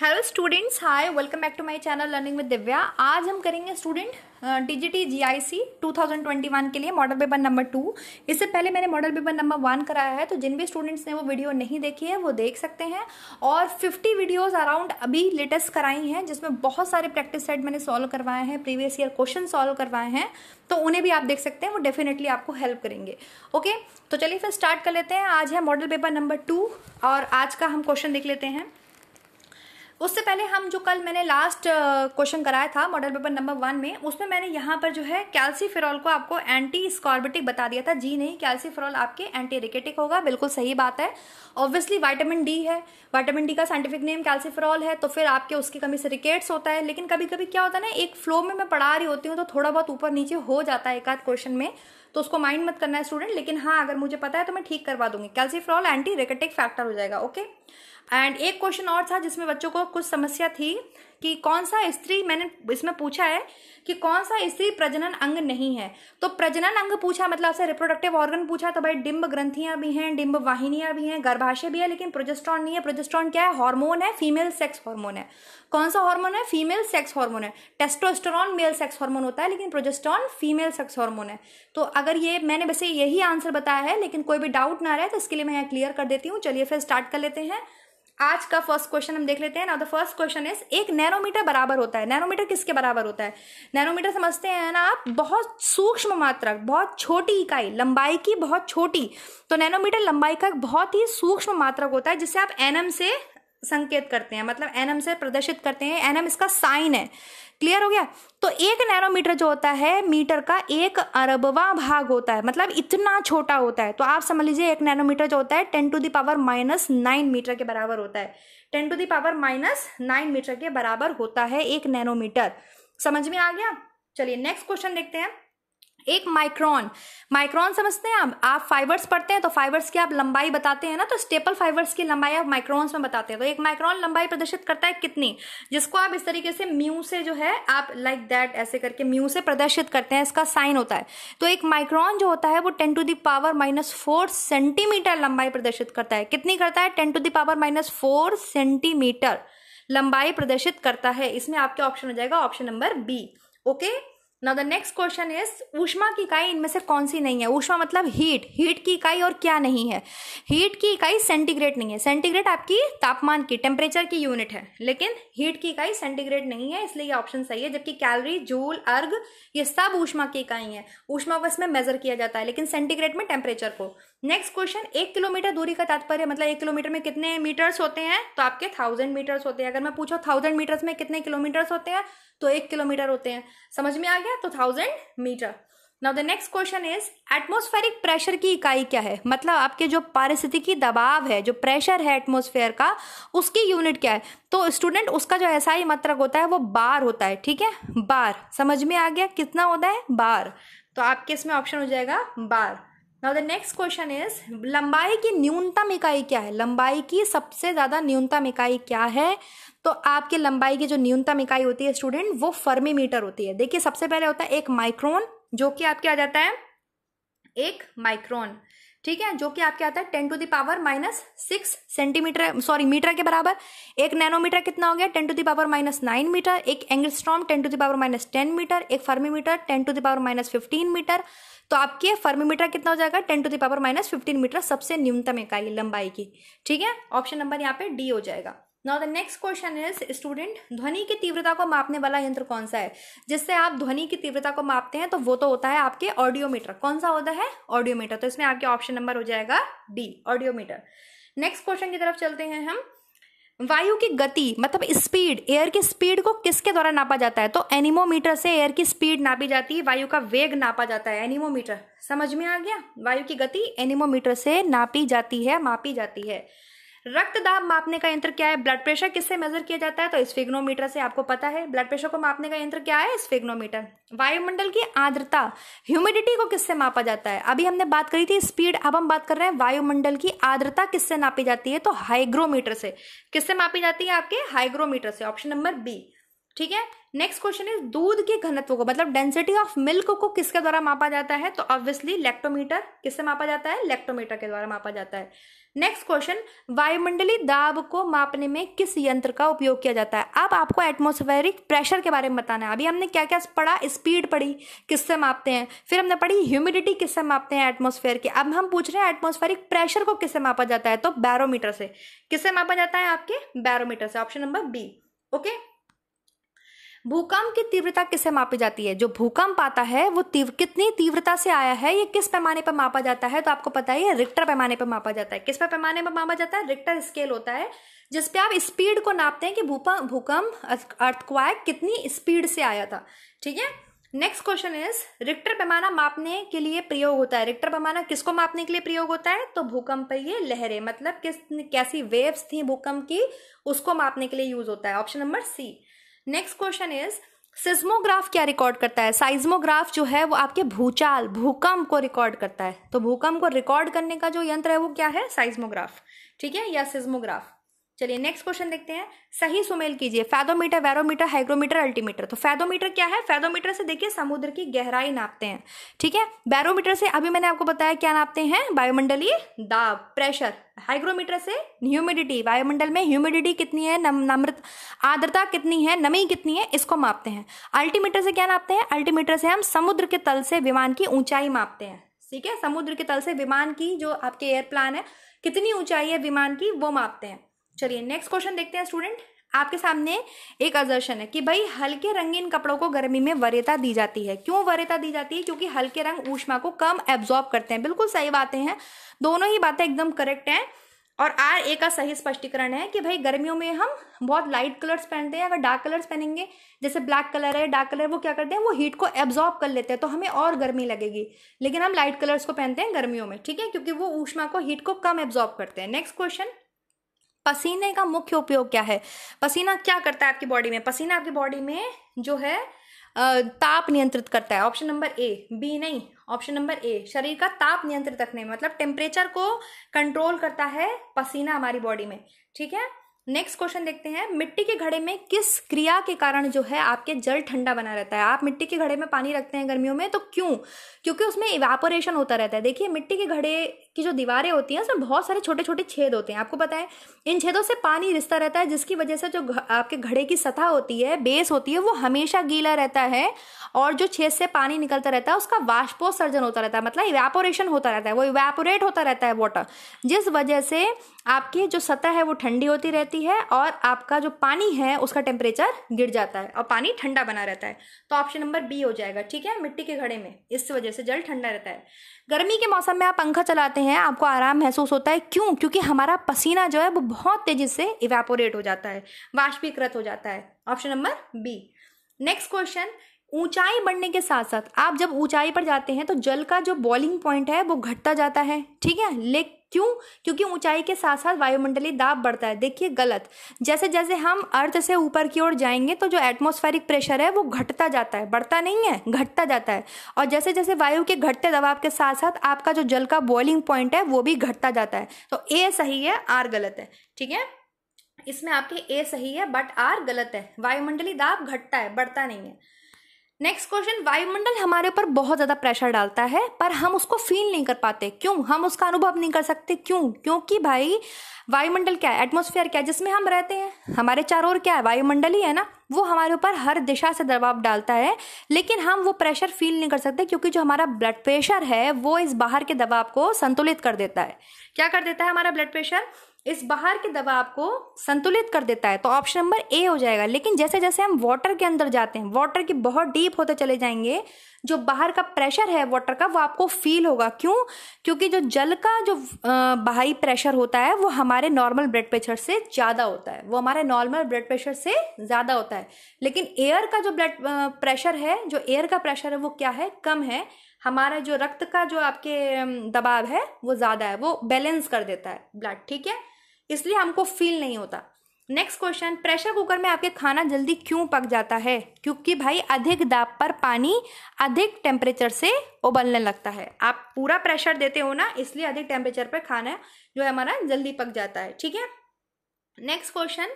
hello students hi welcome back to my channel learning with Divya आज हम करेंगे student DGT GIC 2021 के लिए मॉडल पेपर नंबर टू इससे पहले मैंने मॉडल पेपर नंबर वन कराया है तो जिन भी स्टूडेंट्स ने वो वीडियो नहीं देखी है वो देख सकते हैं और 50 वीडियोस अराउंड अभी लेटेस्ट कराई हैं जिसमें बहुत सारे प्रैक्टिस सेट मैंने सॉल्व करवाए हैं प्रीवियस ईयर क्वेश्चन सॉल्व करवाए हैं तो उन्हें भी आप देख सकते हैं वो डेफिनेटली आपको हेल्प करेंगे ओके तो चलिए फिर स्टार्ट कर लेते हैं आज है मॉडल पेपर नंबर टू और आज का हम क्वेश्चन देख लेते हैं उससे पहले हम जो कल मैंने लास्ट क्वेश्चन uh, कराया था मॉडल पेपर नंबर वन में उसमें मैंने यहाँ पर जो है कैल्सीफेरॉल को आपको एंटी स्कॉर्बेटिक बता दिया था जी नहीं कैल्सीफेरॉल आपके एंटी रिकेटिक होगा बिल्कुल सही बात है ऑब्वियसली वाइटामिन डी है वाइटामिन डी का साइंटिफिक नेम कैल्सीफेरॉल है तो फिर आपके उसकी कमी से रिकेट्स होता है लेकिन कभी कभी क्या होता है ना एक फ्लो में मैं पढ़ा रही होती हूँ तो थोड़ा बहुत ऊपर नीचे हो जाता है एक आध क्वेश्चन में तो उसको माइंड मत करना है स्टूडेंट लेकिन हाँ अगर मुझे पता है तो मैं ठीक करवा दूंगी कैल्सीफ्रॉल एंटी रिकेटिक फैक्टर हो जाएगा ओके एंड एक क्वेश्चन और था जिसमें बच्चों को कुछ समस्या थी कि कौन सा स्त्री मैंने इसमें पूछा है कि कौन सा स्त्री प्रजनन अंग नहीं है तो प्रजनन अंग पूछा मतलब रिप्रोडक्टिव ऑर्गन पूछा तो भाई डिम्ब ग्रंथियां भी हैं डिम्ब वाहिनियां भी हैं गर्भाशय भी है लेकिन प्रोजेस्ट्रॉन नहीं है प्रोजेस्ट्रॉन क्या है हार्मोन है फीमेल सेक्स हार्मोन है कौन सा हार्मोन है फीमेल सेक्स हार्मोन है टेस्टोस्टेरॉन मेल सेक्स हार्मोन होता है लेकिन प्रोजेस्ट्रॉन फीमेल सेक्स हार्मोन है तो अगर ये मैंने वैसे यही आंसर बताया है लेकिन कोई भी डाउट ना रहे तो इसके लिए मैं यहाँ क्लियर कर देती हूँ चलिए फिर स्टार्ट कर लेते हैं आज का फर्स्ट क्वेश्चन हम देख लेते हैं ना द फर्स्ट क्वेश्चन इज एक नैनोमीटर बराबर होता है नैनोमीटर किसके बराबर होता है नैनोमीटर समझते हैं ना आप बहुत सूक्ष्म मात्रक बहुत छोटी इकाई लंबाई की बहुत छोटी तो नैनोमीटर लंबाई का एक बहुत ही सूक्ष्म मात्रक होता है जिसे आप एनएम से संकेत करते हैं मतलब एनएम से प्रदर्शित करते हैं एनएम इसका साइन है क्लियर हो गया तो एक नैनोमीटर जो होता है मीटर का एक अरबवा भाग होता है मतलब इतना छोटा होता है तो आप समझ लीजिए एक नैनोमीटर जो होता है ten to the power minus nine metre के बराबर होता है ten to the power minus nine metre के बराबर होता है एक नैनोमीटर समझ में आ गया चलिए नेक्स्ट क्वेश्चन देखते हैं एक माइक्रॉन माइक्रॉन समझते हैं आप आप फाइबर्स पढ़ते हैं तो फाइबर्स की आप लंबाई बताते हैं ना तो स्टेपल फाइबर्स की लंबाई आप माइक्रॉन्स में बताते हैं तो एक माइक्रॉन लंबाई प्रदर्शित करता है कितनी जिसको आप इस तरीके से म्यू से जो है आप लाइक like दैट ऐसे करके म्यू से प्रदर्शित करते हैं इसका साइन होता है तो एक माइक्रॉन जो होता है वो ten to the power minus four centimetre लंबाई प्रदर्शित करता है कितनी करता है ten to the power minus four centimetre लंबाई प्रदर्शित करता है इसमें आपका ऑप्शन हो जाएगा option number B okay now the next question is ऊष्मा की इकाई इनमें से कौन सी नहीं है ऊष्मा मतलब हीट हीट की इकाई और क्या नहीं है हीट की इकाई सेंटीग्रेड नहीं है सेंटीग्रेड आपकी तापमान की टेम्परेचर की यूनिट है लेकिन हीट की इकाई सेंटीग्रेड नहीं है इसलिए ये ऑप्शन सही है जबकि कैलोरी जूल अर्घ ये सब ऊष्मा की इकाई है ऊष्मा को इसमें मेजर किया जाता है लेकिन सेंटीग्रेड में टेम्परेचर को नेक्स्ट क्वेश्चन एक किलोमीटर दूरी का तात्पर्य मतलब एक किलोमीटर में कितने मीटर्स होते हैं तो आपके थाउजेंड मीटर्स होते हैं अगर मैं पूछा थाउजेंड मीटर्स में कितने किलोमीटर्स होते हैं तो एक किलोमीटर होते हैं समझ में आ गया तो thousand metre now the next question is atmospheric pressure की इकाई क्या है मतलब आपके जो पारिस्थितिकी दबाव है जो प्रेशर है एटमोस्फेयर का उसकी यूनिट क्या है तो स्टूडेंट उसका जो ऐसा ही मतलब होता है वो बार होता है ठीक है बार समझ में आ गया कितना होता है बार तो आपके इसमें ऑप्शन हो जाएगा bar now the next question is लंबाई की न्यूनतम इकाई क्या है लंबाई की सबसे ज़्यादा न्यूनतम इकाई क्या है तो आपके लंबाई की जो न्यूनतम इकाई होती है स्टूडेंट वो फर्मी मीटर होती है देखिए सबसे पहले होता है एक माइक्रोन जो कि आपके आ जाता है एक माइक्रोन ठीक है जो कि आपके आता है ten to the power minus six centimetre sorry metre के बराबर एक नैनोमीटर कितना हो गया ten to the power minus nine metre एक angstrom ten to the power minus ten metre एक fermi metre ten to the power minus fifteen metre तो आपके फर्मीमीटर कितना हो जाएगा ten to the power minus fifteen metre सबसे न्यूनतम इकाई लंबाई की ठीक है ऑप्शन नंबर यहाँ पे डी हो जाएगा now the next question is student ध्वनि की तीव्रता को मापने वाला यंत्र कौन सा है जिससे आप ध्वनि की तीव्रता को मापते हैं तो वो तो होता है आपके ऑडियोमीटर कौन सा होता है ऑडियोमीटर तो इसमें आपके ऑप्शन नंबर हो जाएगा डी ऑडियोमीटर नेक्स्ट क्वेश्चन की तरफ चलते हैं हम वायु की गति मतलब स्पीड एयर की स्पीड को किसके द्वारा नापा जाता है तो एनिमोमीटर से एयर की स्पीड नापी जाती है वायु का वेग नापा जाता है एनिमोमीटर समझ में आ गया वायु की गति एनिमोमीटर से नापी जाती है मापी जाती है रक्त दाब मापने का यंत्र क्या है ब्लड प्रेशर किससे मेजर किया जाता है तो स्फिग्नोमीटर से आपको पता है ब्लड प्रेशर को मापने का यंत्र क्या है स्फिग्नोमीटर वायुमंडल की आर्द्रता ह्यूमिडिटी को किससे मापा जाता है अभी हमने बात करी थी स्पीड अब हम बात कर रहे हैं वायुमंडल की आर्द्रता किससे नापी जाती है तो हाइग्रोमीटर से किससे मापी जाती है आपके हाइग्रोमीटर से ऑप्शन नंबर बी ठीक है नेक्स्ट क्वेश्चन इज दूध के घनत्व को मतलब डेंसिटी ऑफ मिल्क को किसके द्वारा मापा जाता है तो ऑब्वियसली लेक्टोमीटर किससे मापा जाता है लेक्टोमीटर के द्वारा मापा जाता है नेक्स्ट क्वेश्चन वायुमंडलीय दाब को मापने में किस यंत्र का उपयोग किया जाता है अब आपको एटमोस्फेरिक प्रेशर के बारे में बताना है अभी हमने क्या क्या पढ़ा स्पीड पढ़ी किससे मापते हैं फिर हमने पढ़ी ह्यूमिडिटी किससे मापते हैं एटमोस्फेयर की अब हम पूछ रहे हैं एटमोस्फेरिक प्रेशर को किससे मापा जाता है तो बैरोमीटर से किससे मापा जाता है आपके बैरोमीटर से ऑप्शन नंबर बी ओके भूकंप की तीव्रता किससे मापी जाती है जो भूकंप आता है वो तीव्र कितनी तीव्रता से आया है ये किस पैमाने पर मापा जाता है तो आपको पता ही है रिक्टर पैमाने पर मापा जाता है किस पे पैमाने पर मापा जाता है रिक्टर स्केल होता है जिसपे आप स्पीड को नापते हैं कि भूकंप अर्थक्वाय कितनी स्पीड से आया था ठीक है नेक्स्ट क्वेश्चन इज रिक्टर पैमाना मापने के लिए प्रयोग होता है रिक्टर पैमाना किसको मापने के लिए प्रयोग होता है तो भूकंप ये लहरें मतलब किस कैसी वेव्स थी भूकंप की उसको मापने के लिए यूज होता है option number C next question is seismograph क्या रिकॉर्ड करता है साइज्मोग्राफ जो है वो आपके भूचाल भूकंप को रिकॉर्ड करता है तो भूकंप को रिकॉर्ड करने का जो यंत्र है वो क्या है साइज्मोग्राफ ठीक है या सिस्मोग्राफ चलिए नेक्स्ट क्वेश्चन देखते हैं सही सुमेल कीजिए फैदोमीटर वैरोमीटर हाइग्रोमीटर अल्टीमीटर तो फैदोमीटर क्या है फैदोमीटर से देखिए समुद्र की गहराई नापते हैं ठीक है बैरोमीटर से अभी मैंने आपको बताया क्या नापते हैं वायुमंडलीय दाब प्रेशर हाइग्रोमीटर से ह्यूमिडिटी वायुमंडल में ह्यूमिडिटी कितनी है नम्रत आर्द्रता कितनी है नमी कितनी है इसको मापते हैं अल्टीमीटर से क्या नापते हैं अल्टीमीटर से हम समुद्र के तल से विमान की ऊंचाई मापते हैं ठीक है समुद्र के तल से विमान की जो आपके एयरप्लान है कितनी ऊंचाई है विमान की वो मापते हैं चलिए नेक्स्ट क्वेश्चन देखते हैं स्टूडेंट आपके सामने एक अजर्शन है कि भाई हल्के रंगीन कपड़ों को गर्मी में वरीयता दी जाती है क्यों वरीयता दी जाती है क्योंकि हल्के रंग ऊष्मा को कम एब्जॉर्ब करते हैं बिल्कुल सही बातें हैं दोनों ही बातें एकदम करेक्ट हैं और आर ए का सही स्पष्टीकरण है कि भाई गर्मियों में हम बहुत लाइट कलर्स पहनते हैं अगर डार्क कलर्स पहनेंगे जैसे ब्लैक कलर है डार्क कलर वो क्या करते हैं वो हीट को एब्जॉर्ब कर लेते हैं तो हमें और गर्मी लगेगी लेकिन हम लाइट कलर्स को पहनते हैं गर्मियों में ठीक है क्योंकि वो ऊष्मा को हीट को कम एब्जॉर्ब करते हैं नेक्स्ट क्वेश्चन पसीने का मुख्य उपयोग क्या है पसीना क्या करता है आपकी बॉडी में पसीना आपकी बॉडी में जो है ताप नियंत्रित करता है ऑप्शन नंबर ए बी नहीं ऑप्शन नंबर ए शरीर का ताप नियंत्रित रखने में मतलब टेम्परेचर को कंट्रोल करता है पसीना हमारी बॉडी में ठीक है नेक्स्ट क्वेश्चन देखते हैं मिट्टी के घड़े में किस क्रिया के कारण जो है आपके जल ठंडा बना रहता है आप मिट्टी के घड़े में पानी रखते हैं गर्मियों में तो क्यों क्योंकि उसमें इवेपोरेशन होता रहता है देखिए मिट्टी के घड़े की जो दीवारें होती हैं उसमें बहुत सारे छोटे छोटे छेद होते हैं आपको पता है इन छेदों से पानी रिश्ता रहता है जिसकी वजह से जो आपके घड़े की सतह होती है बेस होती है वो हमेशा गीला रहता है और जो छेद से पानी निकलता रहता है उसका वाष्पोत्सर्जन होता रहता है मतलब इवेपोरेशन होता रहता है वो इवेपोरेट होता रहता है वाटर जिस वजह से आपकी जो सतह है वो ठंडी होती रहती है और आपका जो पानी है उसका टेम्परेचर गिर जाता है और पानी ठंडा बना रहता है तो ऑप्शन नंबर बी हो जाएगा ठीक है मिट्टी के घड़े में इस वजह से जल ठंडा रहता है गर्मी के मौसम में आप पंखा चलाते हैं हैं आपको आराम महसूस होता है क्यों क्योंकि हमारा पसीना जो है वो बहुत तेज़ी से इवेपोरेट हो जाता है वाष्पीकृत हो जाता है option number B next question ऊंचाई बढ़ने के साथ साथ आप जब ऊंचाई पर जाते हैं तो जल का जो बॉइलिंग पॉइंट है वो घटता जाता है ठीक है लेकिन क्यों क्योंकि ऊंचाई के साथ साथ वायुमंडलीय दाब बढ़ता है देखिए गलत जैसे जैसे हम अर्थ से ऊपर की ओर जाएंगे तो जो एटमोस्फेरिक प्रेशर है वो घटता जाता है बढ़ता नहीं है घटता जाता है और जैसे जैसे वायु के घटते दबाव के साथ साथ आपका जो जल का बॉइलिंग पॉइंट है वो भी घटता जाता है तो ए सही है आर गलत है ठीक है इसमें आपके ए सही है बट आर गलत है वायुमंडलीय दाब घटता है बढ़ता नहीं है नेक्स्ट क्वेश्चन वायुमंडल हमारे ऊपर बहुत ज़्यादा प्रेशर डालता है पर हम उसको फील नहीं कर पाते क्यों हम उसका अनुभव नहीं कर सकते क्यों क्योंकि भाई वायुमंडल क्या है एटमोस्फेयर क्या है जिसमें हम रहते हैं हमारे चारों ओर क्या है वायुमंडल ही है ना वो हमारे ऊपर हर दिशा से दबाव डालता है लेकिन हम वो प्रेशर फील नहीं कर सकते क्योंकि जो हमारा ब्लड प्रेशर है वो इस बाहर के दबाव को संतुलित कर देता है क्या कर देता है हमारा ब्लड प्रेशर इस बाहर के दबाव को संतुलित कर देता है तो ऑप्शन नंबर ए हो जाएगा लेकिन जैसे जैसे हम वाटर के अंदर जाते हैं वाटर के बहुत डीप होते चले जाएंगे जो बाहर का प्रेशर है वाटर का वो आपको फील होगा क्यों क्योंकि जो जल का जो बाहरी प्रेशर होता है वो हमारे नॉर्मल ब्लड प्रेशर से ज़्यादा होता है वो हमारे नॉर्मल ब्लड प्रेशर से ज़्यादा होता है लेकिन एयर का जो ब्लड प्रेशर है जो एयर का प्रेशर है वो क्या है कम है हमारा जो रक्त का जो आपके दबाव है वो ज़्यादा है वो बैलेंस कर देता है ब्लड ठीक है इसलिए हमको फील नहीं होता नेक्स्ट क्वेश्चन प्रेशर कुकर में आपके खाना जल्दी क्यों पक जाता है क्योंकि भाई अधिक दाब पर पानी अधिक टेम्परेचर से उबलने लगता है आप पूरा प्रेशर देते हो ना इसलिए अधिक टेम्परेचर पर खाना जो है हमारा जल्दी पक जाता है ठीक है नेक्स्ट क्वेश्चन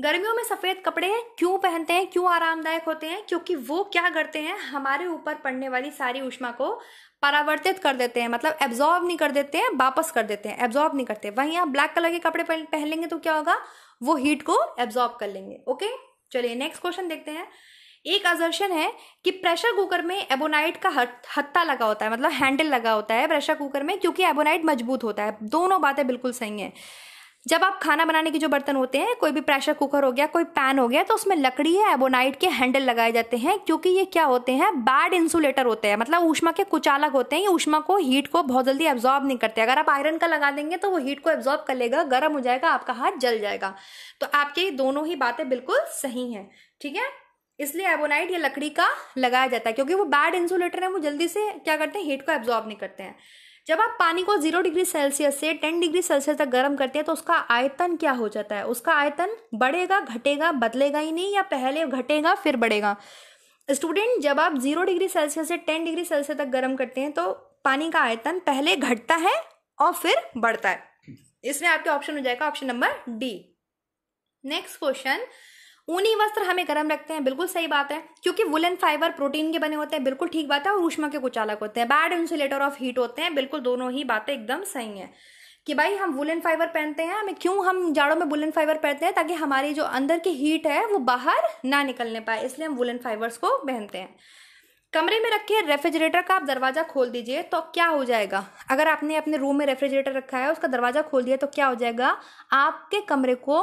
गर्मियों में सफ़ेद कपड़े क्यों पहनते हैं क्यों आरामदायक होते हैं क्योंकि वो क्या करते हैं हमारे ऊपर पड़ने वाली सारी उष्मा को परावर्तित कर देते हैं मतलब एब्जॉर्व नहीं कर देते हैं वापस कर देते हैं एब्जॉर्व नहीं करते वहीं आप ब्लैक कलर के कपड़े पहन लेंगे तो क्या होगा वो हीट को एब्जॉर्व कर लेंगे ओके चलिए नेक्स्ट क्वेश्चन देखते हैं एक अजर्शन है कि प्रेशर कुकर में एबोनाइट का हत्ता लगा होता है मतलब हैंडल लगा होता है प्रेशर कुकर में क्योंकि एबोनाइट मजबूत होता है दोनों बातें बिल्कुल सही हैं जब आप खाना बनाने के जो बर्तन होते हैं कोई भी प्रेशर कुकर हो गया कोई पैन हो गया तो उसमें लकड़ी या एबोनाइट के हैंडल लगाए जाते हैं क्योंकि ये क्या होते हैं बैड इंसुलेटर होते हैं मतलब ऊष्मा के कुचालक होते हैं ये ऊष्मा को हीट को बहुत जल्दी एब्जॉर्ब नहीं करते अगर आप आयरन का लगा देंगे तो वो हीट को एब्जॉर्ब कर लेगा गर्म हो जाएगा आपका हाथ जल जाएगा तो आपके दोनों ही बातें बिल्कुल सही हैं ठीक है इसलिए एबोनाइट या लकड़ी का लगाया जाता है क्योंकि वो बैड इंसुलेटर है वो जल्दी से क्या करते हैं हीट को एब्जॉर्ब नहीं करते हैं जब आप पानी को जीरो डिग्री सेल्सियस से टेन डिग्री सेल्सियस तक गर्म करते हैं तो उसका आयतन क्या हो जाता है उसका आयतन बढ़ेगा घटेगा बदलेगा ही नहीं या पहले घटेगा फिर बढ़ेगा स्टूडेंट जब आप जीरो डिग्री सेल्सियस से टेन डिग्री सेल्सियस तक गर्म करते हैं तो पानी का आयतन पहले घटता है और फिर बढ़ता है इसमें आपके ऑप्शन हो जाएगा option number D next question ऊनी वस्त्र हमें गर्म रखते हैं बिल्कुल सही बात है क्योंकि वुलन फाइबर प्रोटीन के बने होते हैं बिल्कुल ठीक बात है और ऊष्मा के कुचालक होते हैं बैड इंसुलेटर ऑफ हीट होते हैं बिल्कुल दोनों ही बातें एकदम सही हैं कि भाई हम वुलन फाइबर पहनते हैं हमें क्यों हम जाड़ों में वुलन फाइबर पहनते हैं ताकि हमारी जो अंदर की हीट है वो बाहर ना निकलने पाए इसलिए हम वुलन फाइबर्स को पहनते हैं कमरे में रखे रेफ्रिजरेटर का आप दरवाज़ा खोल दीजिए तो क्या हो जाएगा अगर आपने अपने रूम में रेफ्रिजरेटर रखा है उसका दरवाज़ा खोल दिया तो क्या हो जाएगा आपके कमरे को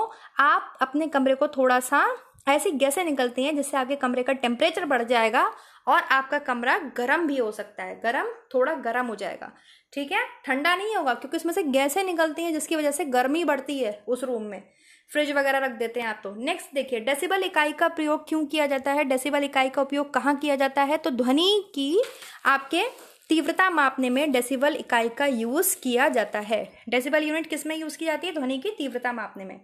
आप अपने कमरे को थोड़ा सा ऐसी गैसें निकलती हैं जिससे आपके कमरे का टेम्परेचर बढ़ जाएगा और आपका कमरा गर्म भी हो सकता है गर्म थोड़ा गर्म हो जाएगा ठीक है ठंडा नहीं होगा क्योंकि उसमें से गैसें निकलती हैं जिसकी वजह से गर्मी बढ़ती है उस रूम में फ्रिज वगैरह रख देते हैं आप तो नेक्स्ट देखिए डेसिबल इकाई का प्रयोग क्यों किया जाता है डेसिबल इकाई का उपयोग कहाँ किया जाता है तो ध्वनि की आपके तीव्रता मापने में डेसिबल इकाई का यूज़ किया जाता है डेसिबल यूनिट किस में यूज़ की जाती है ध्वनि की तीव्रता मापने में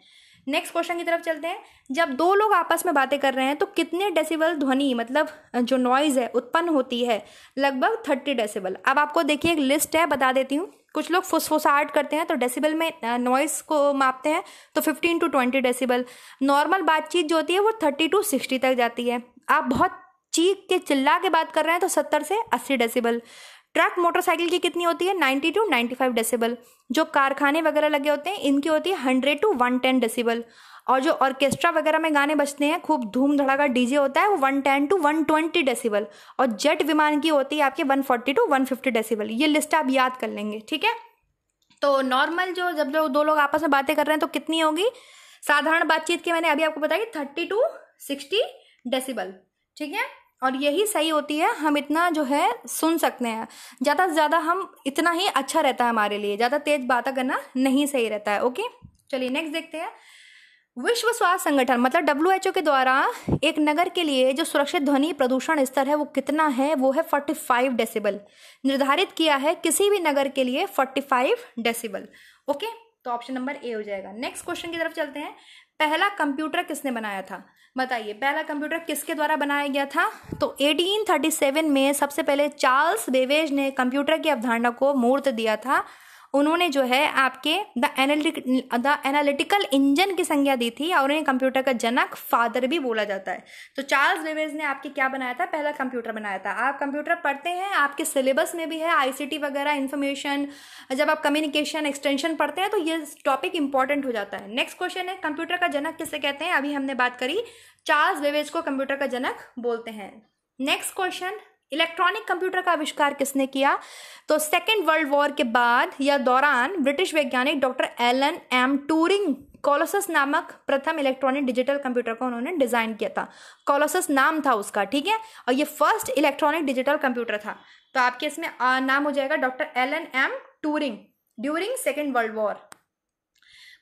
नेक्स्ट क्वेश्चन की तरफ चलते हैं जब दो लोग आपस में बातें कर रहे हैं तो कितने डेसिबल ध्वनि मतलब जो नॉइज़ है उत्पन्न होती है लगभग थर्टी डेसिबल अब आपको देखिए एक लिस्ट है बता देती हूँ कुछ लोग फुसफुसाहट करते हैं तो डेसिबल में नॉइस को मापते हैं तो fifteen to twenty decibel normal बातचीत जो होती है वो थर्टी टू सिक्सटी तक जाती है आप बहुत चीख के चिल्ला के बात कर रहे हैं तो सत्तर से अस्सी डेसिबल ट्रक मोटरसाइकिल की कितनी होती है 90 टू 95 डेसिबल जो कारखाने वगैरह लगे होते हैं इनकी होती है 100 टू 110 डेसिबल और जो ऑर्केस्ट्रा वगैरह में गाने बजते हैं खूब धूम का डीजे होता है वो one ten to one twenty decibel और जेट विमान की होती है आपके one forty to one fifty decibel ये लिस्ट आप याद कर लेंगे ठीक है तो नॉर्मल जो जब जो दो लोग आपस में बातें कर रहे हैं तो कितनी होगी साधारण बातचीत की मैंने अभी आपको बताया थर्टी टू सिक्सटी डेसीबल ठीक है और यही सही होती है हम इतना जो है सुन सकते हैं ज़्यादा से ज़्यादा हम इतना ही अच्छा रहता है हमारे लिए ज़्यादा तेज़ बातें करना नहीं सही रहता है ओके चलिए नेक्स्ट देखते हैं विश्व स्वास्थ्य संगठन मतलब डब्ल्यू एच ओ के द्वारा एक नगर के लिए जो सुरक्षित ध्वनि प्रदूषण स्तर है वो कितना है वो है फोर्टी फाइव डेसिबल निर्धारित किया है किसी भी नगर के लिए फोर्टी फाइव डेसिबल ओके तो ऑप्शन नंबर ए हो जाएगा नेक्स्ट क्वेश्चन की तरफ चलते हैं पहला कंप्यूटर किसने बनाया था बताइए पहला कंप्यूटर किसके द्वारा बनाया गया था तो 1837 में सबसे पहले चार्ल्स बेवेज ने कंप्यूटर की अवधारणा को मूर्त दिया था उन्होंने जो है आपके द द एनालिटिकल इंजन की संज्ञा दी थी और उन्हें कंप्यूटर का जनक फादर भी बोला जाता है तो चार्ल्स बेबेज ने आपके क्या बनाया था पहला कंप्यूटर बनाया था आप कंप्यूटर पढ़ते हैं आपके सिलेबस में भी है आईसीटी वगैरह इन्फॉर्मेशन जब आप कम्युनिकेशन एक्सटेंशन पढ़ते हैं तो ये टॉपिक इंपॉर्टेंट हो जाता है नेक्स्ट क्वेश्चन है कंप्यूटर का जनक किसे कहते हैं अभी हमने बात करी चार्ल्स वेवेज को कंप्यूटर का जनक बोलते हैं नेक्स्ट क्वेश्चन इलेक्ट्रॉनिक कंप्यूटर का आविष्कार किसने किया तो सेकेंड वर्ल्ड वॉर के बाद या दौरान ब्रिटिश वैज्ञानिक doctor Alan M Turing Colossus नामक प्रथम इलेक्ट्रॉनिक डिजिटल कंप्यूटर को उन्होंने डिज़ाइन किया था कॉलोसस नाम था उसका ठीक है और ये फर्स्ट इलेक्ट्रॉनिक डिजिटल कंप्यूटर था तो आपके इसमें नाम हो जाएगा doctor L N M Turing during second world war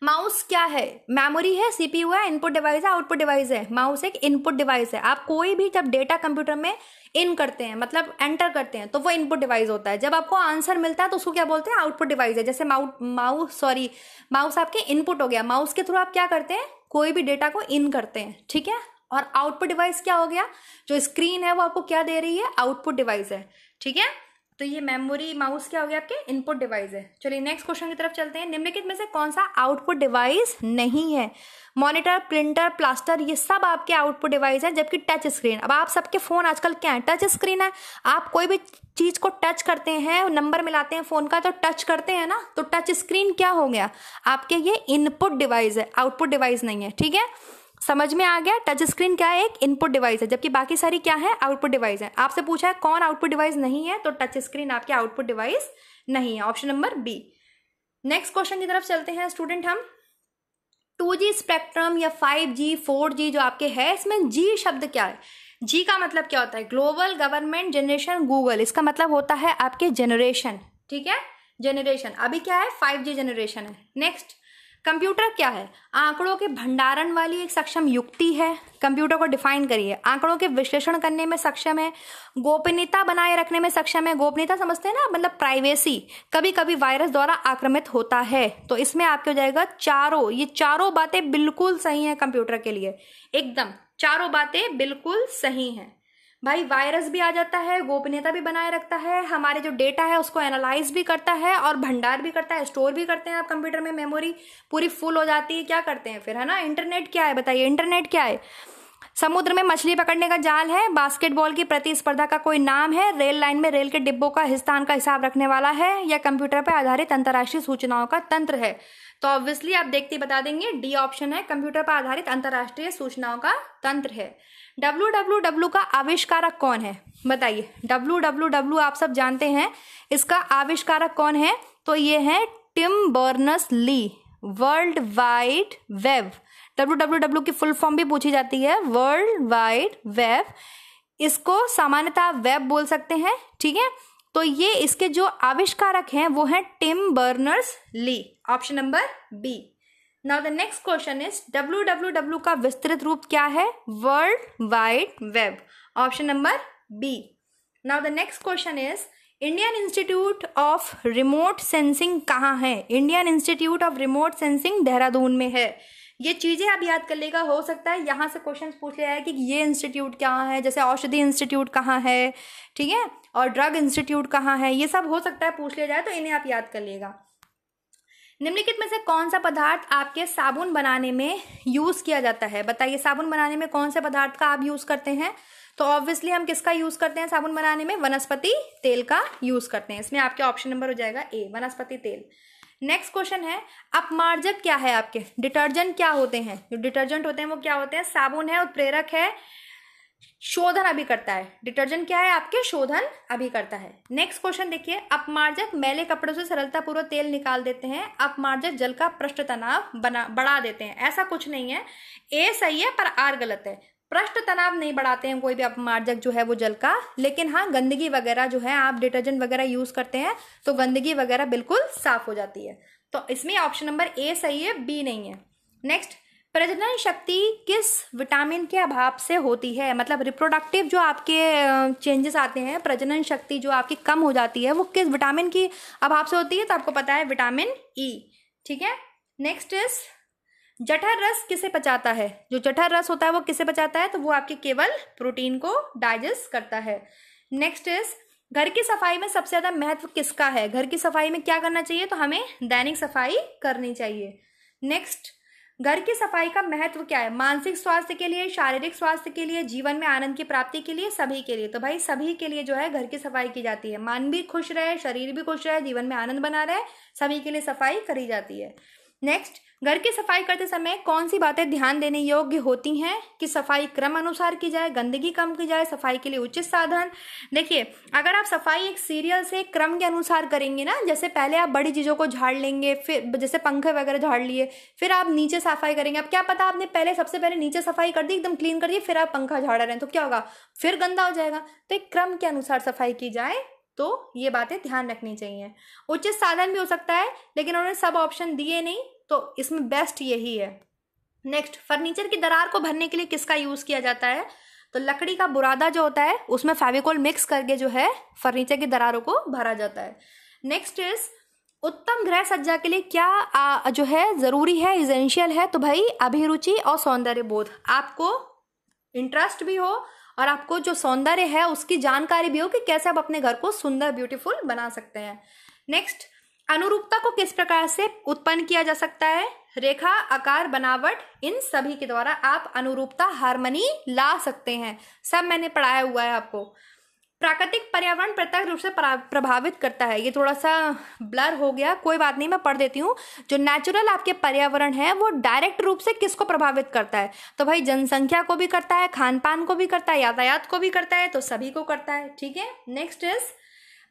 mouse क्या है मेमोरी है सीपीयू है इनपुट डिवाइस है आउटपुट डिवाइस है माउस एक इनपुट डिवाइस है आप कोई भी जब डेटा कंप्यूटर में इन करते हैं मतलब एंटर करते हैं तो वो इनपुट डिवाइस होता है जब आपको आंसर मिलता है तो उसको क्या बोलते हैं आउटपुट डिवाइस है जैसे माउ माउस सॉरी माउस आपके इनपुट हो गया माउस के थ्रू आप क्या करते हैं कोई भी डेटा को इन करते हैं ठीक है और आउटपुट डिवाइस क्या हो गया जो स्क्रीन है वो आपको क्या दे रही है आउटपुट डिवाइस है ठीक है तो ये मेमोरी माउस क्या हो गया आपके इनपुट डिवाइस है चलिए नेक्स्ट क्वेश्चन की तरफ चलते हैं निम्नलिखित में से कौन सा आउटपुट डिवाइस नहीं है मॉनिटर प्रिंटर प्लास्टर ये सब आपके आउटपुट डिवाइस है जबकि टच स्क्रीन अब आप सबके फ़ोन आजकल क्या है टच स्क्रीन है आप कोई भी चीज़ को टच करते हैं नंबर मिलाते हैं फ़ोन का तो टच करते हैं ना तो टच स्क्रीन क्या हो गया आपके ये इनपुट डिवाइस है आउटपुट डिवाइस नहीं है ठीक है समझ में आ गया टच स्क्रीन क्या है एक इनपुट डिवाइस है जबकि बाकी सारी क्या है आउटपुट डिवाइस है आपसे पूछा है कौन आउटपुट डिवाइस नहीं है तो टच स्क्रीन आपके आउटपुट डिवाइस नहीं है option number B next question की तरफ चलते हैं स्टूडेंट हम टू जी स्पेक्ट्रम या फाइव जी फोर जी जो आपके है इसमें जी शब्द क्या है जी का मतलब क्या होता है ग्लोबल गवर्नमेंट जनरेशन गूगल इसका मतलब होता है आपके जनरेशन ठीक है जनरेशन अभी क्या है फाइव जी जनरेशन है नेक्स्ट कंप्यूटर क्या है आंकड़ों के भंडारण वाली एक सक्षम युक्ति है कंप्यूटर को डिफाइन करिए आंकड़ों के विश्लेषण करने में सक्षम है गोपनीयता बनाए रखने में सक्षम है गोपनीयता समझते हैं ना मतलब प्राइवेसी कभी कभी वायरस द्वारा आक्रमित होता है तो इसमें आपके हो जाएगा चारों ये चारों बातें बिल्कुल सही है कंप्यूटर के लिए एकदम चारों बातें बिल्कुल सही हैं भाई वायरस भी आ जाता है गोपनीयता भी बनाए रखता है हमारे जो डेटा है उसको एनालाइज भी करता है और भंडार भी करता है स्टोर भी करते हैं आप कंप्यूटर में मेमोरी पूरी फुल हो जाती है क्या करते हैं फिर है ना इंटरनेट क्या है बताइए इंटरनेट क्या है समुद्र में मछली पकड़ने का जाल है बास्केटबॉल की प्रतिस्पर्धा का कोई नाम है रेल लाइन में रेल के डिब्बों का स्थान का हिसाब रखने वाला है या कंप्यूटर पर आधारित अंतर्राष्ट्रीय सूचनाओं का तंत्र है तो ऑब्वियसली आप देखते बता देंगे डी ऑप्शन है कंप्यूटर पर आधारित अंतर्राष्ट्रीय सूचनाओं का तंत्र है डब्लू डब्लू डब्लू का आविष्कारक कौन है बताइए डब्लू डब्लू डब्लू आप सब जानते हैं इसका आविष्कारक कौन है तो ये है Tim Berners Lee world wide web W W W की फुल फॉर्म भी पूछी जाती है वर्ल्ड वाइड वेब इसको सामान्यतः वेब बोल सकते हैं ठीक है तो ये इसके जो आविष्कारक हैं वो हैं Tim Berners Lee option number B now the next question is W W W का विस्तृत रूप क्या है world wide web option number B now the next question is Indian Institute of Remote Sensing कहाँ है Indian Institute of Remote Sensing Dehradun में है ये चीज़ें आप याद कर लेगा हो सकता है यहाँ से क्वेश्चन पूछ लिया है कि ये इंस्टीट्यूट कहाँ है जैसे औषधि इंस्टीट्यूट कहाँ है ठीक है और ड्रग इंस्टीट्यूट कहाँ है ये सब हो सकता है पूछ लिया जाए तो इन्हें आप याद कर लेगा निम्नलिखित में से कौन सा पदार्थ आपके साबुन बनाने में यूज़ किया जाता है बताइए साबुन बनाने में कौन से पदार्थ का आप यूज़ करते हैं तो ऑब्वियसली हम किसका यूज़ करते हैं साबुन बनाने में वनस्पति तेल का यूज़ करते हैं इसमें आपके ऑप्शन नंबर हो जाएगा ए वनस्पति तेल नेक्स्ट क्वेश्चन है अपमार्जक क्या है आपके डिटर्जेंट क्या होते हैं जो डिटर्जेंट होते हैं वो क्या होते हैं साबुन है उत्प्रेरक है शोधन अभी करता है डिटर्जेंट क्या है आपके शोधन अभी करता है नेक्स्ट क्वेश्चन देखिए अपमार्जक मैले कपड़ों से सरलतापूर्वक तेल निकाल देते हैं अपमार्जक जल का पृष्ठ तनाव बना बढ़ा देते हैं ऐसा कुछ नहीं है ए सही है पर आर गलत है पृष्ठ तनाव नहीं बढ़ाते हैं कोई भी अपमार्जक जो है वो जल का लेकिन हाँ गंदगी वगैरह जो है आप डिटर्जेंट वगैरह यूज करते हैं तो गंदगी वगैरह बिल्कुल साफ हो जाती है तो इसमें ऑप्शन नंबर ए सही है बी नहीं है नेक्स्ट प्रजनन शक्ति किस विटामिन के अभाव से होती है मतलब रिप्रोडक्टिव जो आपके चेंजेस आते हैं प्रजनन शक्ति जो आपकी कम हो जाती है वो किस विटामिन की अभाव से होती है तो आपको पता है विटामिन ई e, ठीक है नेक्स्ट इज जठर रस किसे पचाता है जो जठर रस होता है वो किसे पचाता है तो वो आपके केवल प्रोटीन को डाइजेस्ट करता है नेक्स्ट इज घर की सफाई में सबसे ज़्यादा महत्व किसका है घर की सफाई में क्या करना चाहिए तो हमें दैनिक सफाई करनी चाहिए नेक्स्ट घर की सफाई का महत्व क्या है मानसिक स्वास्थ्य के लिए शारीरिक स्वास्थ्य के लिए जीवन में आनंद की प्राप्ति के लिए सभी के लिए तो भाई सभी के लिए जो है घर की सफाई की जाती है मन भी खुश रहे शरीर भी खुश रहे जीवन में आनंद बना रहे सभी के लिए सफाई करी जाती है नेक्स्ट घर की सफाई करते समय कौन सी बातें ध्यान देने योग्य होती हैं कि सफाई क्रम अनुसार की जाए गंदगी कम की जाए सफाई के लिए उचित साधन देखिए अगर आप सफाई एक सीरियल से क्रम के अनुसार करेंगे ना जैसे पहले आप बड़ी चीज़ों को झाड़ लेंगे फिर जैसे पंखे वगैरह झाड़ लिए फिर आप नीचे सफाई करेंगे अब क्या पता आपने पहले सबसे पहले नीचे सफाई कर दी एकदम क्लीन कर दी फिर आप पंखा झाड़ रहे हैं तो क्या होगा फिर गंदा हो जाएगा तो एक क्रम के अनुसार सफाई की जाए तो ये बातें ध्यान रखनी चाहिए उचित साधन भी हो सकता है लेकिन उन्होंने सब ऑप्शन दिए नहीं तो इसमें बेस्ट यही है नेक्स्ट फर्नीचर की दरार को भरने के लिए किसका यूज़ किया जाता है तो लकड़ी का बुरादा जो होता है उसमें फेविकोल मिक्स करके जो है फर्नीचर की दरारों को भरा जाता है नेक्स्ट इज उत्तम गृह सज्जा के लिए क्या आ, जो है ज़रूरी है इजेंशियल है तो भाई अभिरुचि और सौंदर्य बोध आपको इंटरेस्ट भी हो और आपको जो सौंदर्य है उसकी जानकारी भी हो कि कैसे आप अपने घर को सुंदर ब्यूटीफुल बना सकते हैं नेक्स्ट अनुरूपता को किस प्रकार से उत्पन्न किया जा सकता है रेखा आकार बनावट इन सभी के द्वारा आप अनुरूपता हारमनी ला सकते हैं सब मैंने पढ़ाया हुआ है आपको प्राकृतिक पर्यावरण प्रत्यक्ष रूप से प्रभावित करता है ये थोड़ा सा ब्लर हो गया कोई बात नहीं मैं पढ़ देती हूँ जो नेचुरल आपके पर्यावरण है वो डायरेक्ट रूप से किसको प्रभावित करता है तो भाई जनसंख्या को भी करता है खान पान को भी करता है यातायात को भी करता है तो सभी को करता है ठीक है नेक्स्ट इज़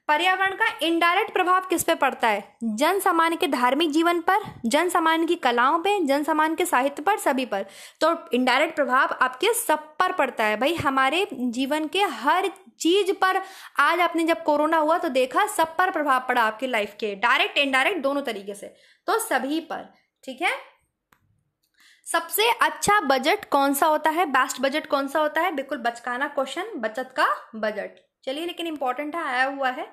पर्यावरण का इनडायरेक्ट प्रभाव किस पे पड़ता है जन सामान्य के धार्मिक जीवन पर जन सामान्य की कलाओं पे जन सामान्य के साहित्य पर सभी पर तो इनडायरेक्ट प्रभाव आपके सब पर पड़ता है भाई हमारे जीवन के हर चीज पर आज आपने जब कोरोना हुआ तो देखा सब पर प्रभाव पड़ा आपके लाइफ के डायरेक्ट इनडायरेक्ट दोनों तरीके से तो सभी पर ठीक है सबसे अच्छा बजट कौन सा होता है बेस्ट बजट कौन सा होता है बिल्कुल बचकाना क्वेश्चन बचत का बजट चलिए लेकिन इंपॉर्टेंट हाँ, आया हुआ है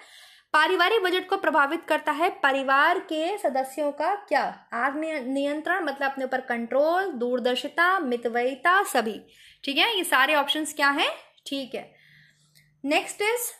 पारिवारिक बजट को प्रभावित करता है परिवार के सदस्यों का क्या आत्म नियंत्रण मतलब अपने ऊपर कंट्रोल दूरदर्शिता मितवयिता सभी ठीक है ये सारे ऑप्शंस क्या हैं ठीक है नेक्स्ट इज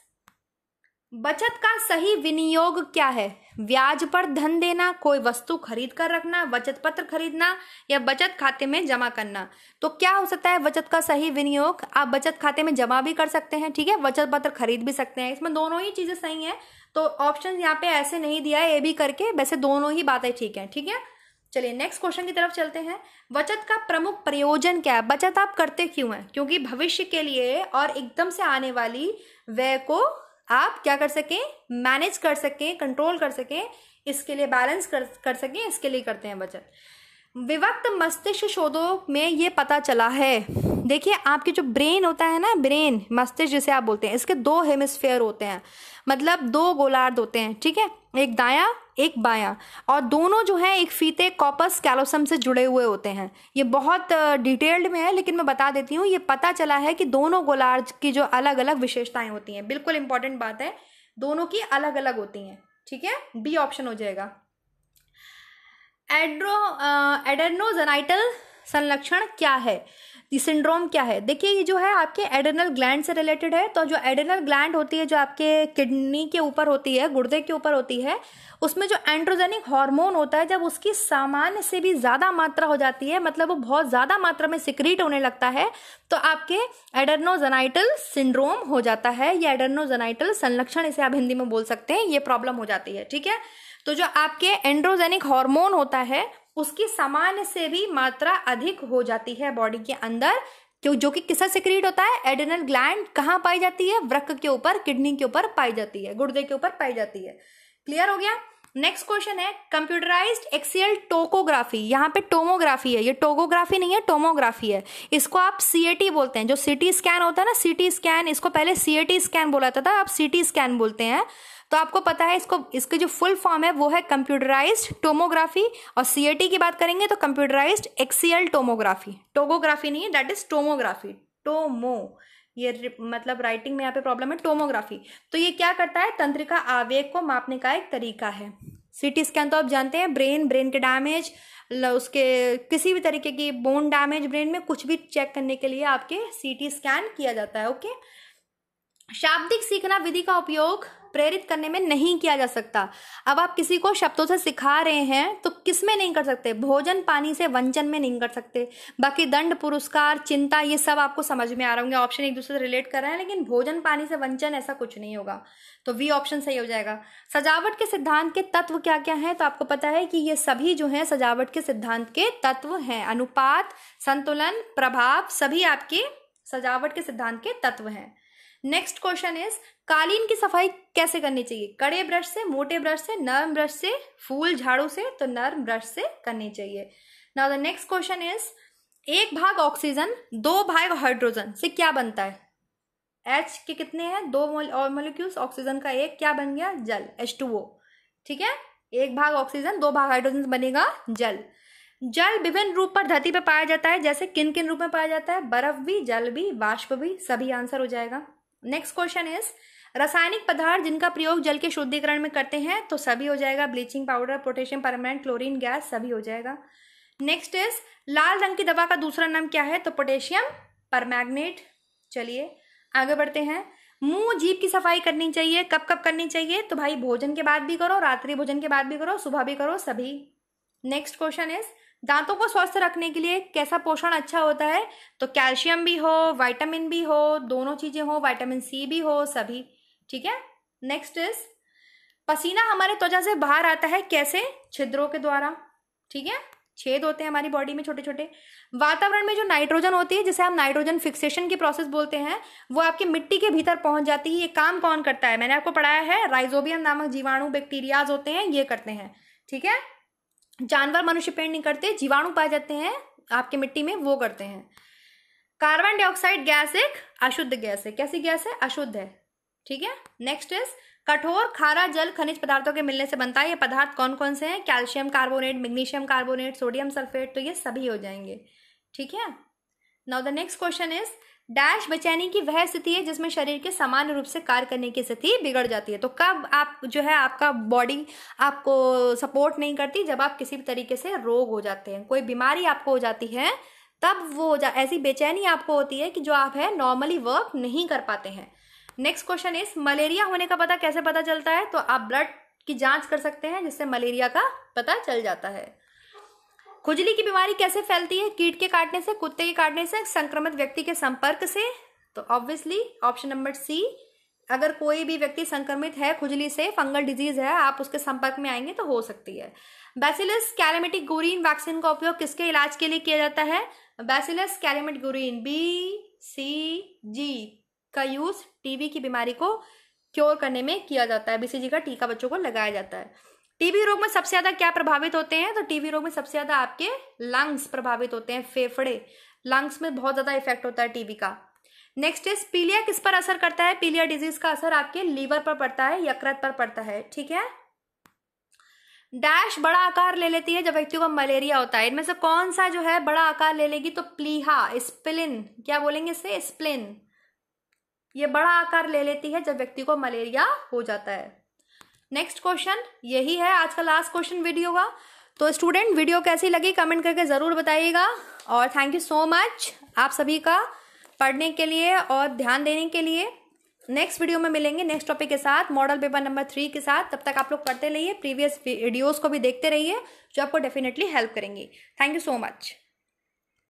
बचत का सही विनियोग क्या है ब्याज पर धन देना कोई वस्तु खरीद कर रखना बचत पत्र खरीदना या बचत खाते में जमा करना तो क्या हो सकता है बचत का सही विनियोग आप बचत खाते में जमा भी कर सकते हैं ठीक है बचत पत्र खरीद भी सकते हैं इसमें दोनों ही चीज़ें सही हैं तो ऑप्शन यहाँ पे ऐसे नहीं दिया है ए भी करके वैसे दोनों ही बातें ठीक है ठीक है चलिए नेक्स्ट क्वेश्चन की तरफ चलते हैं बचत का प्रमुख प्रयोजन क्या है बचत आप करते क्यों है क्योंकि भविष्य के लिए और एकदम से आने वाली व्यय को आप क्या कर सकें मैनेज कर सकें कंट्रोल कर सकें इसके लिए बैलेंस कर कर सकें इसके लिए करते हैं बचत विवक्त मस्तिष्क शोधों में ये पता चला है देखिए आपके जो ब्रेन होता है ना ब्रेन मस्तिष्क जिसे आप बोलते हैं इसके दो हेमिस्फेयर होते हैं मतलब दो गोलार्ध होते हैं ठीक है एक दाया एक बाया और दोनों जो है एक फीते कॉपस कैलोसम से जुड़े हुए होते हैं ये बहुत डिटेल्ड में है लेकिन मैं बता देती हूँ ये पता चला है कि दोनों गोलार्ध की जो अलग अलग विशेषताएं होती हैं बिल्कुल इंपॉर्टेंट बात है दोनों की अलग अलग होती हैं ठीक है बी ऑप्शन हो जाएगा एड्रो एडर्नोजेनाइटल संलक्षण क्या है सिंड्रोम क्या है देखिए ये जो है आपके एडेनल ग्लैंड से रिलेटेड है तो जो एडेनल ग्लैंड होती है जो आपके किडनी के ऊपर होती है गुर्दे के ऊपर होती है उसमें जो एंड्रोजेनिक हार्मोन होता है जब उसकी सामान्य से भी ज़्यादा मात्रा हो जाती है मतलब वो बहुत ज़्यादा मात्रा में सिक्रीट होने लगता है तो आपके एडर्नोजेनाइटल सिंड्रोम हो जाता है या एडर्नोजेनाइटल संलक्षण इसे आप हिंदी में बोल सकते हैं ये प्रॉब्लम हो जाती है ठीक है तो जो आपके एंड्रोजेनिक हार्मोन होता है उसकी सामान्य से भी मात्रा अधिक हो जाती है बॉडी के अंदर क्यों जो कि किसा सिक्रीट होता है एड्रेनल ग्लैंड कहाँ पाई जाती है वृक्क के ऊपर किडनी के ऊपर पाई जाती है गुर्दे के ऊपर पाई जाती है क्लियर हो गया नेक्स्ट क्वेश्चन है कंप्यूटराइज्ड एक्सियल टोकोग्राफी यहाँ पे टोमोग्राफी है ये टोकोग्राफी नहीं है टोमोग्राफी है इसको आप सी बोलते हैं जो सीटी स्कैन होता है ना सीटी स्कैन इसको पहले सीएटी स्कैन बोला जाता था आप सीटी स्कैन बोलते हैं तो आपको पता है इसको इसके जो फुल फॉर्म है वो है कंप्यूटराइज टोमोग्राफी और सीएटी की बात करेंगे तो कंप्यूटराइज एक्सीएल टोमोग्राफी टोगोग्राफी नहीं है दैट इज टोमोग्राफी टोमो ये मतलब राइटिंग में यहाँ पे प्रॉब्लम है टोमोग्राफी तो ये क्या करता है तंत्रिका आवेग को मापने का एक तरीका है सिटी स्कैन तो आप जानते हैं ब्रेन ब्रेन के डैमेज उसके किसी भी तरीके की बोन डैमेज ब्रेन में कुछ भी चेक करने के लिए आपके सीटी स्कैन किया जाता है ओके शाब्दिक सीखना विधि का उपयोग प्रेरित करने में नहीं किया जा सकता अब आप किसी को शब्दों से सिखा रहे हैं तो किस में नहीं कर सकते भोजन पानी से वंचन में नहीं कर सकते बाकी दंड पुरस्कार चिंता ये सब आपको समझ में आ रहे होंगे ऑप्शन एक दूसरे से रिलेट कर रहे हैं लेकिन भोजन पानी से वंचन ऐसा कुछ नहीं होगा तो वी ऑप्शन सही हो जाएगा सजावट के सिद्धांत के तत्व क्या क्या हैं तो आपको पता है कि ये सभी जो हैं सजावट के सिद्धांत के तत्व हैं अनुपात संतुलन प्रभाव सभी आपके सजावट के सिद्धांत के तत्व हैं नेक्स्ट क्वेश्चन इज कालीन की सफाई कैसे करनी चाहिए कड़े ब्रश से मोटे ब्रश से नरम ब्रश से फूल झाड़ू से तो नरम ब्रश से करनी चाहिए now the next question is एक भाग ऑक्सीजन दो भाग हाइड्रोजन से क्या बनता है एच के कितने हैं दो मोलिक्यूल्स ऑक्सीजन का एक क्या बन गया जल एच टू ओ ठीक है एक भाग ऑक्सीजन दो भाग हाइड्रोजन बनेगा जल जल विभिन्न रूप पर धरती पर पाया जाता है जैसे किन किन रूप में पाया जाता है बर्फ भी जल भी वाष्प भी सभी आंसर हो जाएगा नेक्स्ट क्वेश्चन इज रासायनिक पदार्थ जिनका प्रयोग जल के शुद्धिकरण में करते हैं तो सभी हो जाएगा bleaching powder potassium permanent chlorine gas सभी हो जाएगा नेक्स्ट इज लाल रंग की दवा का दूसरा नाम क्या है तो पोटेशियम परमैग्नेट चलिए आगे बढ़ते हैं मुंह जीप की सफाई करनी चाहिए कब कब करनी चाहिए तो भाई भोजन के बाद भी करो रात्रि भोजन के बाद भी करो सुबह भी करो सभी नेक्स्ट क्वेश्चन इज दांतों को स्वस्थ रखने के लिए कैसा पोषण अच्छा होता है तो कैल्शियम भी हो वाइटामिन भी हो दोनों चीज़ें हो वाइटामिन सी भी हो सभी ठीक है नेक्स्ट इज पसीना हमारे त्वचा से बाहर आता है कैसे छिद्रों के द्वारा ठीक है छेद होते हैं हमारी बॉडी में छोटे छोटे वातावरण में जो नाइट्रोजन होती है जिसे हम नाइट्रोजन फिक्सेशन की प्रोसेस बोलते हैं वो आपके मिट्टी के भीतर पहुंच जाती है ये काम कौन करता है मैंने आपको पढ़ाया है राइजोबियम नामक जीवाणु बैक्टीरियाज होते हैं ये करते हैं ठीक है जानवर मनुष्य पेड़ नहीं करते जीवाणु पाए जाते हैं आपके मिट्टी में वो करते हैं कार्बन डाइऑक्साइड गैस एक अशुद्ध गैस है कैसी गैस है अशुद्ध है ठीक है नेक्स्ट इज कठोर खारा जल खनिज पदार्थों के मिलने से बनता है ये पदार्थ कौन कौन से हैं calcium carbonate magnesium carbonate sodium sulphate तो ये सभी हो जाएंगे ठीक है now the next question is dash बेचैनी की वह स्थिति है जिसमें शरीर के सामान्य रूप से कार्य करने की स्थिति बिगड़ जाती है तो कब आप जो है आपका बॉडी आपको सपोर्ट नहीं करती जब आप किसी भी तरीके से रोग हो जाते हैं कोई बीमारी आपको हो जाती है तब वो जा, ऐसी बेचैनी आपको होती है कि जो आप है नॉर्मली वर्क नहीं कर पाते हैं नेक्स्ट क्वेश्चन इज मलेरिया होने का पता कैसे पता चलता है तो आप ब्लड की जांच कर सकते हैं जिससे मलेरिया का पता चल जाता है खुजली की बीमारी कैसे फैलती है कीट के काटने से कुत्ते के काटने से संक्रमित व्यक्ति के संपर्क से तो ऑब्वियसली ऑप्शन नंबर सी अगर कोई भी व्यक्ति संक्रमित है खुजली से फंगल डिजीज है आप उसके संपर्क में आएंगे तो हो सकती है बैसिलस कैलेमेटिक गुरीन वैक्सीन का उपयोग किसके इलाज के लिए किया जाता है बैसिलस कैलेमेट गुरीन बी सी जी का यूज टीबी की बीमारी को क्योर करने में किया जाता है बीसीजी का टीका बच्चों को लगाया जाता है टीबी रोग में सबसे ज्यादा क्या प्रभावित होते हैं तो टीबी रोग में सबसे ज्यादा आपके लंग्स प्रभावित होते हैं फेफड़े लंग्स में बहुत ज्यादा इफेक्ट होता है टीबी का नेक्स्ट इज पीलिया किस पर असर करता है पीलिया डिजीज का असर आपके लीवर पर पड़ता है यकृत पर पड़ता है ठीक है डैश बड़ा आकार ले लेती है जब व्यक्ति को मलेरिया होता है इनमें से कौन सा जो है बड़ा आकार ले लेगी तो प्लीहा स्प्लिन क्या बोलेंगे इससे स्प्लिन ये बड़ा आकार ले लेती है जब व्यक्ति को मलेरिया हो जाता है नेक्स्ट क्वेश्चन यही है आज का लास्ट क्वेश्चन वीडियो का तो स्टूडेंट वीडियो कैसी लगी कमेंट करके ज़रूर बताइएगा और थैंक यू सो मच आप सभी का पढ़ने के लिए और ध्यान देने के लिए नेक्स्ट वीडियो में मिलेंगे नेक्स्ट टॉपिक के साथ मॉडल पेपर नंबर थ्री के साथ तब तक आप लोग पढ़ते रहिए प्रीवियस वीडियोस को भी देखते रहिए जो आपको डेफिनेटली हेल्प करेंगी थैंक यू सो मच